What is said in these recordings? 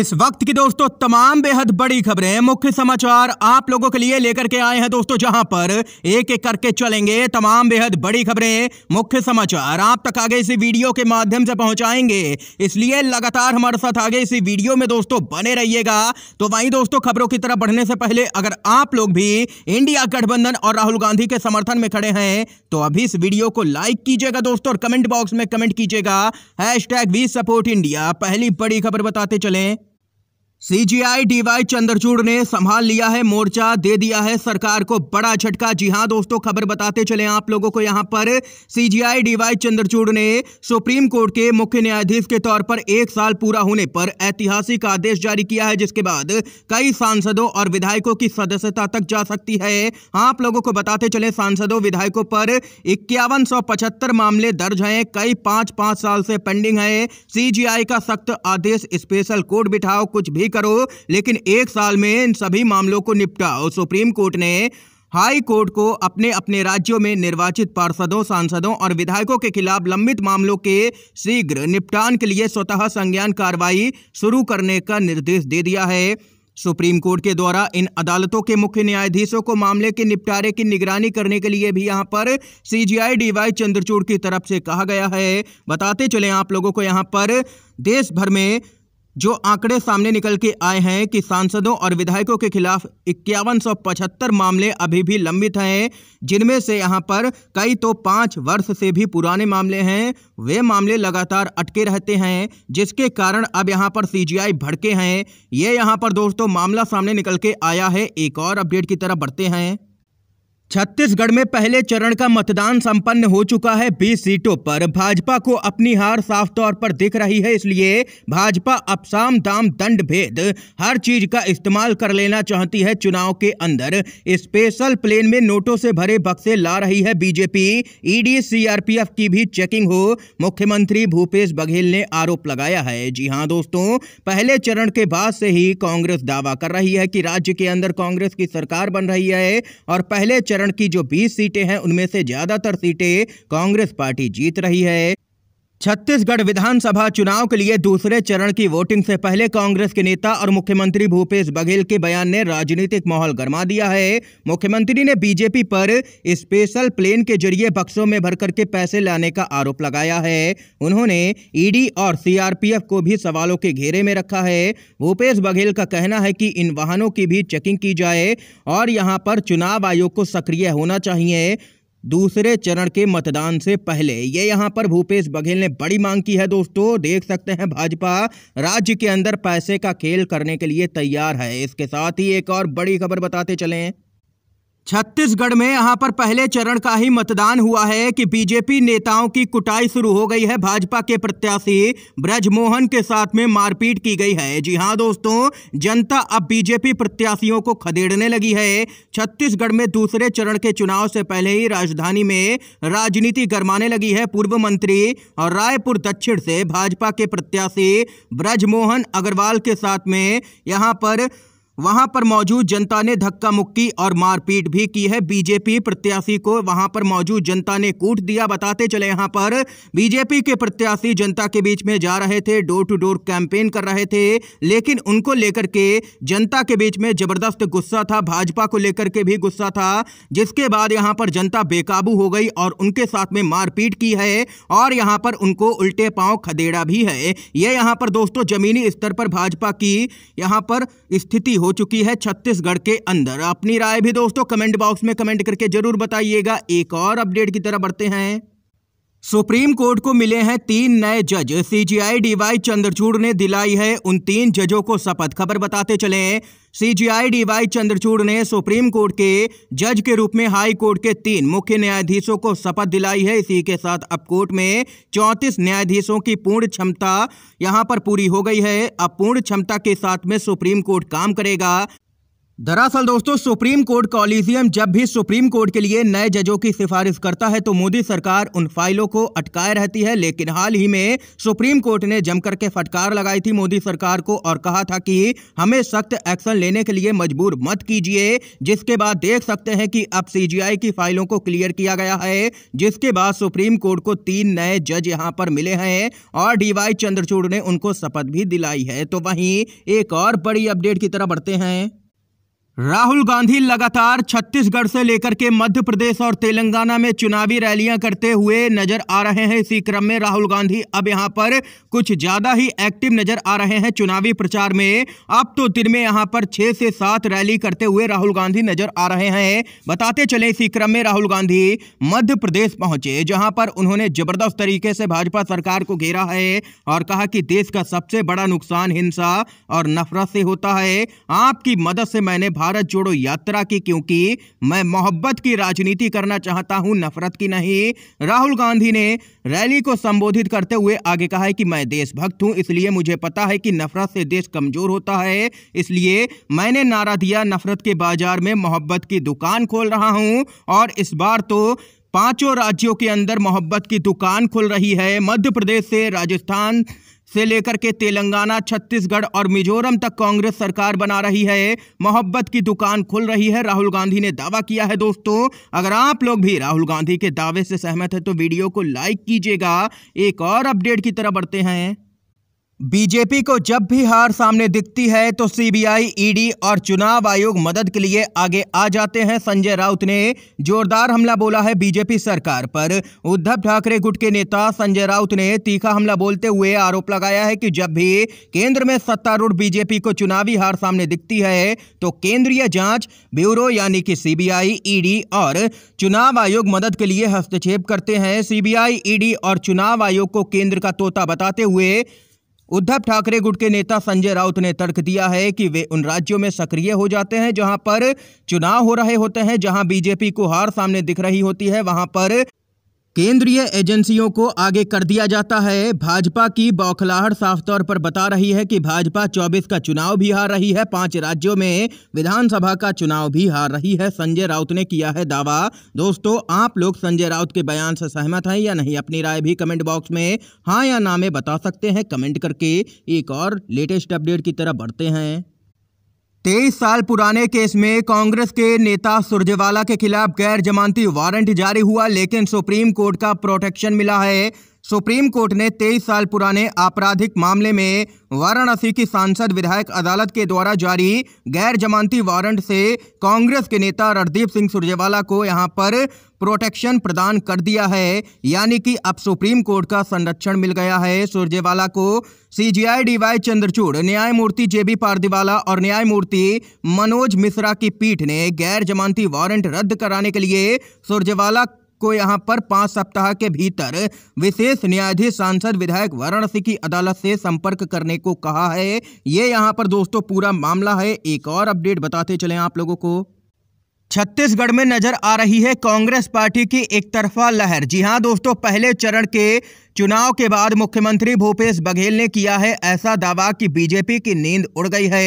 इस वक्त की दोस्तों तमाम बेहद बड़ी खबरें मुख्य समाचार आप लोगों के लिए लेकर के आए हैं दोस्तों जहां पर एक एक करके चलेंगे तमाम बेहद बड़ी खबरें मुख्य समाचार आप तक आगे इसी वीडियो के माध्यम से पहुंचाएंगे इसलिए लगातार हमारे साथ आगे इसी वीडियो में दोस्तों बने रहिएगा तो वहीं दोस्तों खबरों की तरफ बढ़ने से पहले अगर आप लोग भी इंडिया गठबंधन और राहुल गांधी के समर्थन में खड़े हैं तो अभी इस वीडियो को लाइक कीजिएगा दोस्तों और कमेंट बॉक्स में कमेंट कीजिएगा hashtag we support India पहली बड़ी खबर बताते चलें सीजीआई डीवाई चंद्रचूड़ ने संभाल लिया है मोर्चा दे दिया है सरकार को बड़ा झटका जी हां दोस्तों खबर बताते चले आप लोगों को यहां पर सीजीआई डीवाई चंद्रचूड़ ने सुप्रीम कोर्ट के मुख्य न्यायाधीश के तौर पर एक साल पूरा होने पर ऐतिहासिक आदेश जारी किया है जिसके बाद कई सांसदों और विधायकों की सदस्यता तक जा सकती है हाँ, आप लोगों को बताते चले सांसदों विधायकों पर इक्यावन मामले दर्ज है कई पांच पांच साल से पेंडिंग है सीजीआई का सख्त आदेश स्पेशल कोर्ट बिठाओ कुछ भी करो लेकिन एक साल में इन सभी मामलों को निपटाओ सुप्रीम कोर्ट ने हाई कोर्ट को अपने अपने राज्यों में निर्वाचित पार्षदों सांसदों और विधायकों के खिलाफ लंबित मामलों के शीघ्र निपटान के लिए स्वतः संज्ञान कार्रवाई शुरू करने का निर्देश दे दिया है सुप्रीम कोर्ट के द्वारा इन अदालतों के मुख्य न्यायाधीशों को मामले के निपटारे की निगरानी करने के लिए भी यहां पर सीजीआई डीवाई चंद्रचूड़ की तरफ से कहा गया है बताते चले आप लोगों को यहां पर देश भर में जो आंकड़े सामने निकल के आए हैं कि सांसदों और विधायकों के खिलाफ इक्यावन मामले अभी भी लंबित हैं जिनमें से यहां पर कई तो पाँच वर्ष से भी पुराने मामले हैं वे मामले लगातार अटके रहते हैं जिसके कारण अब यहां पर सीजीआई भड़के हैं ये यहां पर दोस्तों मामला सामने निकल के आया है एक और अपडेट की तरफ बढ़ते हैं छत्तीसगढ़ में पहले चरण का मतदान संपन्न हो चुका है 20 सीटों पर भाजपा को अपनी हार साफ तौर पर दिख रही है इसलिए भाजपा अपसाम दाम दंड भेद हर चीज का इस्तेमाल कर लेना चाहती है चुनाव के अंदर स्पेशल प्लेन में नोटों से भरे बक्से ला रही है बीजेपी ईडी सीआरपीएफ की भी चेकिंग हो मुख्यमंत्री भूपेश बघेल ने आरोप लगाया है जी हाँ दोस्तों पहले चरण के बाद से ही कांग्रेस दावा कर रही है कि राज्य के अंदर कांग्रेस की सरकार बन रही है और पहले चरण कारण की जो 20 सीटें हैं उनमें से ज्यादातर सीटें कांग्रेस पार्टी जीत रही है छत्तीसगढ़ विधानसभा चुनाव के लिए दूसरे चरण की वोटिंग से पहले कांग्रेस के नेता और मुख्यमंत्री भूपेश बघेल के बयान ने राजनीतिक माहौल गर्मा दिया है मुख्यमंत्री ने बीजेपी पर स्पेशल प्लेन के जरिए बक्सों में भर करके पैसे लाने का आरोप लगाया है उन्होंने ईडी और सीआरपीएफ को भी सवालों के घेरे में रखा है भूपेश बघेल का कहना है कि इन वाहनों की भी चेकिंग की जाए और यहाँ पर चुनाव आयोग को सक्रिय होना चाहिए दूसरे चरण के मतदान से पहले ये यहाँ पर भूपेश बघेल ने बड़ी मांग की है दोस्तों देख सकते हैं भाजपा राज्य के अंदर पैसे का खेल करने के लिए तैयार है इसके साथ ही एक और बड़ी खबर बताते चलें छत्तीसगढ़ में यहां पर पहले चरण का ही मतदान हुआ है कि बीजेपी नेताओं की कुटाई शुरू हो गई है भाजपा के प्रत्याशी ब्रजमोहन के साथ में मारपीट की गई है जी हां दोस्तों जनता अब बीजेपी प्रत्याशियों को खदेड़ने लगी है छत्तीसगढ़ में दूसरे चरण के चुनाव से पहले ही राजधानी में राजनीति गरमाने लगी है पूर्व मंत्री और रायपुर दक्षिण से भाजपा के प्रत्याशी ब्रजमोहन अग्रवाल के साथ में यहाँ पर वहां पर मौजूद जनता ने धक्का मुक्की और मारपीट भी की है बीजेपी प्रत्याशी को वहां पर मौजूद जनता ने कूट दिया बताते चले यहां पर बीजेपी के प्रत्याशी जनता के बीच में जा रहे थे डोर टू डोर कैंपेन कर रहे थे लेकिन उनको लेकर के जनता के बीच में जबरदस्त गुस्सा था भाजपा को लेकर के भी गुस्सा था जिसके बाद यहाँ पर जनता बेकाबू हो गई और उनके साथ में मारपीट की है और यहाँ पर उनको उल्टे पाँव खदेड़ा भी है ये यहाँ पर दोस्तों जमीनी स्तर पर भाजपा की यहाँ पर स्थिति हो चुकी है छत्तीसगढ़ के अंदर अपनी राय भी दोस्तों कमेंट बॉक्स में कमेंट करके जरूर बताइएगा एक और अपडेट की तरह बढ़ते हैं सुप्रीम कोर्ट को मिले हैं तीन नए जज सीजीआई डीवाई चंद्रचूड़ ने दिलाई है उन तीन जजों को शपथ खबर बताते चले सीजीआई डीवाई चंद्रचूड़ ने सुप्रीम कोर्ट के जज के रूप में हाई कोर्ट के तीन मुख्य न्यायाधीशों को शपथ दिलाई है इसी के साथ अब कोर्ट में 34 न्यायाधीशों की पूर्ण क्षमता यहां पर पूरी हो गई है अब पूर्ण क्षमता के साथ में सुप्रीम कोर्ट काम करेगा दरअसल दोस्तों सुप्रीम कोर्ट कॉलिजियम जब भी सुप्रीम कोर्ट के लिए नए जजों की सिफारिश करता है तो मोदी सरकार उन फाइलों को अटकाए रहती है लेकिन हाल ही में सुप्रीम कोर्ट ने जमकर के फटकार लगाई थी मोदी सरकार को और कहा था कि हमें सख्त एक्शन लेने के लिए मजबूर मत कीजिए जिसके बाद देख सकते हैं कि अब सी की फाइलों को क्लियर किया गया है जिसके बाद सुप्रीम कोर्ट को तीन नए जज यहाँ पर मिले हैं और डी वाई चंद्रचूड़ ने उनको शपथ भी दिलाई है तो वहीं एक और बड़ी अपडेट की तरह बढ़ते हैं राहुल गांधी लगातार छत्तीसगढ़ से लेकर के मध्य प्रदेश और तेलंगाना में चुनावी रैलियां करते हुए नजर आ रहे हैं इसी क्रम में राहुल गांधी अब यहां पर कुछ ज्यादा ही एक्टिव नजर आ रहे हैं चुनावी प्रचार में अब तो दिन में यहां पर छह से सात रैली करते हुए राहुल गांधी नजर आ रहे हैं बताते चले इसी क्रम में राहुल गांधी मध्य प्रदेश पहुंचे जहां पर उन्होंने जबरदस्त तरीके से भाजपा सरकार को घेरा है और कहा कि देश का सबसे बड़ा नुकसान हिंसा और नफरत से होता है आपकी मदद से मैंने भारत भारत जोड़ो यात्रा की क्योंकि मैं मोहब्बत की राजनीति करना चाहता हूं नफरत की नहीं राहुल गांधी ने रैली को संबोधित करते हुए आगे कहा है कि मैं देशभक्त हूं इसलिए मुझे पता है कि नफरत से देश कमजोर होता है इसलिए मैंने नारा दिया नफरत के बाजार में मोहब्बत की दुकान खोल रहा हूं और इस बार तो पांचों राज्यों के अंदर मोहब्बत की दुकान खुल रही है मध्य प्रदेश से राजस्थान से लेकर के तेलंगाना छत्तीसगढ़ और मिजोरम तक कांग्रेस सरकार बना रही है मोहब्बत की दुकान खुल रही है राहुल गांधी ने दावा किया है दोस्तों अगर आप लोग भी राहुल गांधी के दावे से सहमत है तो वीडियो को लाइक कीजिएगा एक और अपडेट की तरह बढ़ते हैं बीजेपी को जब भी हार सामने दिखती है तो सीबीआई, ईडी और चुनाव आयोग मदद के लिए आगे आ जाते हैं संजय राउत ने जोरदार हमला बोला है बीजेपी सरकार पर उद्धव ठाकरे गुट के नेता संजय राउत ने तीखा हमला बोलते हुए आरोप लगाया है कि जब भी केंद्र में सत्तारूढ़ बीजेपी को चुनावी हार सामने दिखती है तो केंद्रीय जांच ब्यूरो यानी कि सीबीआई, ईडी और चुनाव आयोग मदद के लिए हस्तक्षेप करते हैं सीबीआई, ईडी और चुनाव आयोग को केंद्र का तोता बताते हुए उद्धव ठाकरे गुट के नेता संजय राउत ने तर्क दिया है कि वे उन राज्यों में सक्रिय हो जाते हैं जहां पर चुनाव हो रहे होते हैं जहां बीजेपी को हार सामने दिख रही होती है वहां पर केंद्रीय एजेंसियों को आगे कर दिया जाता है भाजपा की बौखलाहट साफ तौर पर बता रही है कि भाजपा 24 का चुनाव भी हार रही है पांच राज्यों में विधानसभा का चुनाव भी हार रही है संजय राउत ने किया है दावा दोस्तों आप लोग संजय राउत के बयान से सहमत हैं या नहीं अपनी राय भी कमेंट बॉक्स में हाँ या ना में बता सकते हैं कमेंट करके एक और लेटेस्ट अपडेट की तरफ बढ़ते हैं तेईस साल पुराने केस में कांग्रेस के नेता सुरजेवाला के खिलाफ गैर जमानती वारंट जारी हुआ लेकिन सुप्रीम कोर्ट का प्रोटेक्शन मिला है सुप्रीम कोर्ट ने 23 साल पुराने आपराधिक मामले में वाराणसी की सांसद विधायक अदालत के द्वारा जारी गैर जमानती वारंट से कांग्रेस के नेता रणदीप सिंह सुरजेवाला को यहां पर प्रोटेक्शन प्रदान कर दिया है यानी कि अब सुप्रीम कोर्ट का संरक्षण मिल गया है सुरजेवाला को सीजीआई डीवाई चंद्रचूड़ न्यायमूर्ति जेबी पारदीवाला और न्यायमूर्ति मनोज मिश्रा की पीठ ने गैर जमानती वारंट रद्द कराने के लिए सुरजेवाला को यहाँ पर पांच सप्ताह के भीतर विशेष न्यायाधीश सांसद विधायक वाराणसी की अदालत से संपर्क करने को कहा है ये यहाँ पर दोस्तों पूरा मामला है एक और अपडेट बताते चले आप लोगों को छत्तीसगढ़ में नजर आ रही है कांग्रेस पार्टी की एक तरफा लहर जी हाँ दोस्तों पहले चरण के चुनाव के बाद मुख्यमंत्री भूपेश बघेल ने किया है ऐसा दावा कि बीजेपी की नींद उड़ गई है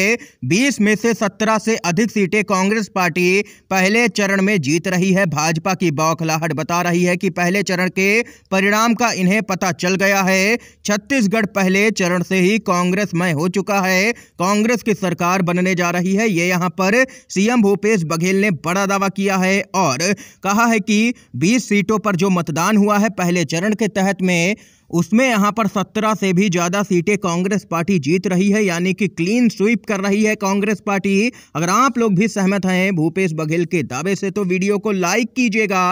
20 में से 17 से अधिक सीटें कांग्रेस पार्टी पहले चरण में जीत रही है भाजपा की बौखलाहट बता रही है कि पहले चरण के परिणाम का इन्हें पता चल गया है छत्तीसगढ़ पहले चरण से ही कांग्रेसमय हो चुका है कांग्रेस की सरकार बनने जा रही है ये यहाँ पर सीएम भूपेश बघेल ने बड़ा दावा किया है और कहा है कि बीस सीटों पर जो मतदान हुआ है पहले चरण के तहत में उसमें यहाँ पर सत्रह से भी ज़्यादा सीटें कांग्रेस पार्टी जीत रही है यानी कि क्लीन स्वीप कर रही है कांग्रेस पार्टी अगर आप लोग भी सहमत हैं भूपेश बघेल के दावे से तो वीडियो को लाइक कीजिएगा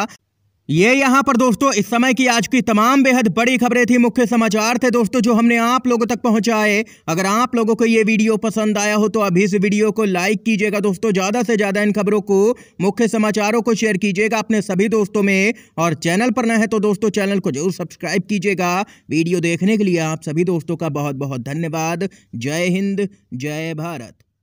ये यहाँ पर दोस्तों इस समय की आज की तमाम बेहद बड़ी खबरें थी मुख्य समाचार थे दोस्तों जो हमने आप लोगों तक पहुँचाए अगर आप लोगों को ये वीडियो पसंद आया हो तो अभी इस वीडियो को लाइक कीजिएगा दोस्तों ज़्यादा से ज़्यादा इन खबरों को मुख्य समाचारों को शेयर कीजिएगा अपने सभी दोस्तों में और चैनल पर न है तो दोस्तों चैनल को जरूर सब्सक्राइब कीजिएगा वीडियो देखने के लिए आप सभी दोस्तों का बहुत बहुत धन्यवाद जय हिंद जय भारत